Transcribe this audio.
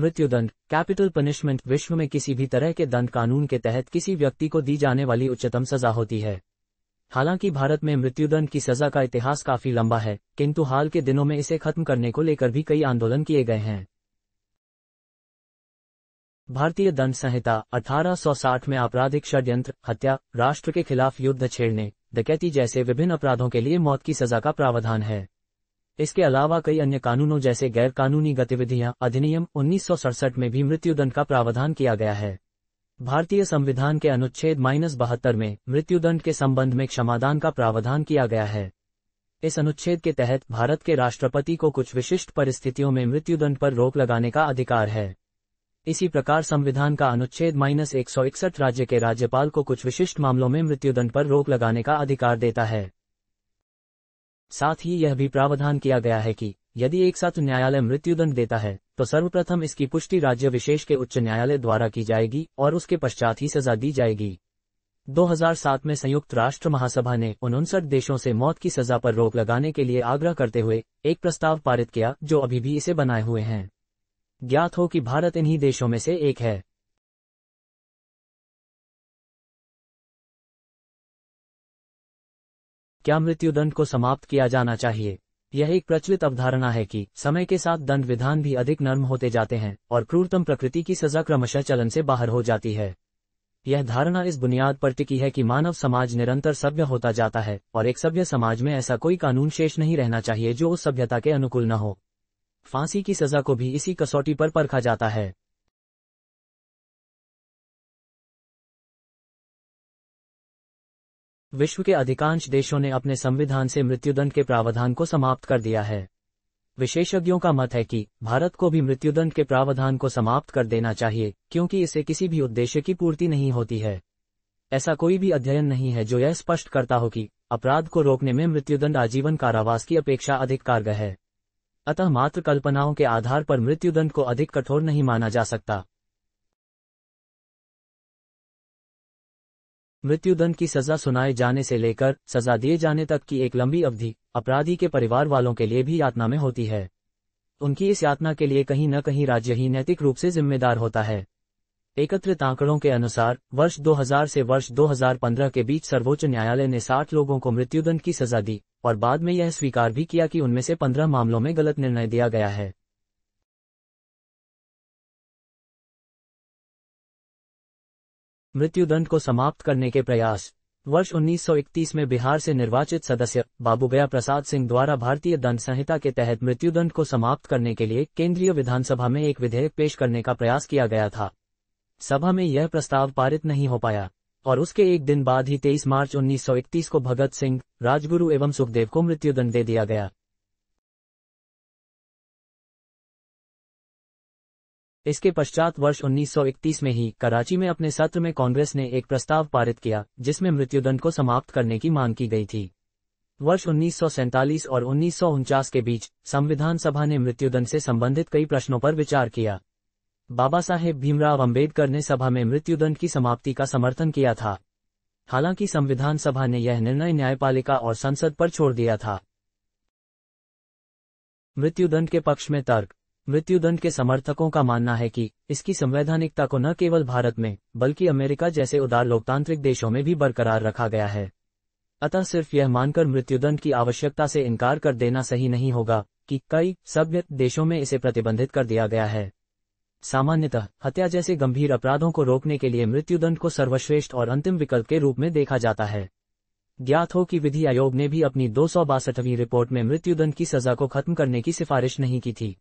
मृत्युदंड capital punishment विश्व में किसी भी तरह के दंड कानून के तहत किसी व्यक्ति को दी जाने वाली उच्चतम सजा होती है हालांकि भारत में मृत्युदंड की सजा का इतिहास काफी लंबा है किंतु हाल के दिनों में इसे खत्म करने को लेकर भी कई आंदोलन किए गए हैं भारतीय दंड संहिता 1860 में आपराधिक षड्यंत्र हत्या राष्ट्र के खिलाफ युद्ध छेड़ने डकैती जैसे विभिन्न अपराधों के लिए मौत की सजा का प्रावधान है इसके अलावा कई अन्य कानूनों जैसे गैर कानूनी गतिविधियां अधिनियम उन्नीस में भी मृत्युदंड का प्रावधान किया गया है भारतीय संविधान के अनुच्छेद माइनस बहत्तर में मृत्युदंड के संबंध में क्षमादान का प्रावधान किया गया है इस अनुच्छेद के तहत भारत के राष्ट्रपति को कुछ विशिष्ट परिस्थितियों में मृत्युदंड पर रोक लगाने का अधिकार है इसी प्रकार संविधान का अनुच्छेद माइनस एक राज्य के राज्यपाल को कुछ विशिष्ट मामलों में मृत्युदंड पर रोक लगाने का अधिकार देता है साथ ही यह भी प्रावधान किया गया है कि यदि एक साथ न्यायालय मृत्युदंड देता है तो सर्वप्रथम इसकी पुष्टि राज्य विशेष के उच्च न्यायालय द्वारा की जाएगी और उसके पश्चात ही सजा दी जाएगी 2007 में संयुक्त राष्ट्र महासभा ने उनसठ देशों से मौत की सजा पर रोक लगाने के लिए आग्रह करते हुए एक प्रस्ताव पारित किया जो अभी भी इसे बनाए हुए हैं ज्ञात हो कि भारत इन्हीं देशों में से एक है क्या मृत्युदंड को समाप्त किया जाना चाहिए यह एक प्रचलित अवधारणा है कि समय के साथ दंड विधान भी अधिक नर्म होते जाते हैं और क्रूरतम प्रकृति की सजा क्रमशः चलन से बाहर हो जाती है यह धारणा इस बुनियाद पर टिकी है कि मानव समाज निरंतर सभ्य होता जाता है और एक सभ्य समाज में ऐसा कोई कानून शेष नहीं रहना चाहिए जो उस सभ्यता के अनुकूल न हो फांसी की सजा को भी इसी कसौटी पर परखा जाता है विश्व के अधिकांश देशों ने अपने संविधान से मृत्युदंड के प्रावधान को समाप्त कर दिया है विशेषज्ञों का मत है कि भारत को भी मृत्युदंड के प्रावधान को समाप्त कर देना चाहिए क्योंकि इसे किसी भी उद्देश्य की पूर्ति नहीं होती है ऐसा कोई भी अध्ययन नहीं है जो यह स्पष्ट करता हो कि अपराध को रोकने में मृत्युदंड आजीवन कारावास की अपेक्षा अधिक कारगर है अतः मात्र कल्पनाओं के आधार पर मृत्युदंड को अधिक कठोर नहीं माना जा सकता मृत्युदंड की सजा सुनाए जाने से लेकर सजा दिए जाने तक की एक लंबी अवधि अपराधी के परिवार वालों के लिए भी यातना में होती है उनकी इस यातना के लिए कहीं न कहीं राज्य ही नैतिक रूप से जिम्मेदार होता है एकत्रित आंकड़ों के अनुसार वर्ष 2000 से वर्ष 2015 के बीच सर्वोच्च न्यायालय ने 60 लोगों को मृत्युदंड की सजा दी और बाद में यह स्वीकार भी किया कि उनमें से 15 मामलों में गलत निर्णय दिया गया है मृत्युदंड को समाप्त करने के प्रयास वर्ष 1931 में बिहार से निर्वाचित सदस्य गया प्रसाद सिंह द्वारा भारतीय दंड संहिता के तहत मृत्युदंड को समाप्त करने के लिए केंद्रीय विधानसभा में एक विधेयक पेश करने का प्रयास किया गया था सभा में यह प्रस्ताव पारित नहीं हो पाया और उसके एक दिन बाद ही 23 मार्च 1931 को भगत सिंह राजगुरु एवं सुखदेव को मृत्युदंड दे दिया गया इसके पश्चात वर्ष 1931 में ही कराची में अपने सत्र में कांग्रेस ने एक प्रस्ताव पारित किया जिसमें मृत्युदंड को समाप्त करने की मांग की गई थी वर्ष उन्नीस और उन्नीस के बीच संविधान सभा ने मृत्युदंड से संबंधित कई प्रश्नों पर विचार किया बाबा साहेब भीमराव अम्बेडकर ने सभा में मृत्युदंड की समाप्ति का समर्थन किया था हालांकि संविधान सभा ने यह निर्णय न्यायपालिका और संसद पर छोड़ दिया था मृत्युदंड के पक्ष में तर्क मृत्युदंड के समर्थकों का मानना है कि इसकी संवैधानिकता को न केवल भारत में बल्कि अमेरिका जैसे उदार लोकतांत्रिक देशों में भी बरकरार रखा गया है अतः सिर्फ यह मानकर मृत्युदंड की आवश्यकता से इनकार कर देना सही नहीं होगा कि कई सभ्य देशों में इसे प्रतिबंधित कर दिया गया है सामान्यतः हत्या जैसे गंभीर अपराधों को रोकने के लिए मृत्युदंड को सर्वश्रेष्ठ और अंतिम विकल्प के रूप में देखा जाता है ज्ञात हो कि विधि आयोग ने भी अपनी दो रिपोर्ट में मृत्युदंड की सजा को खत्म करने की सिफारिश नहीं की थी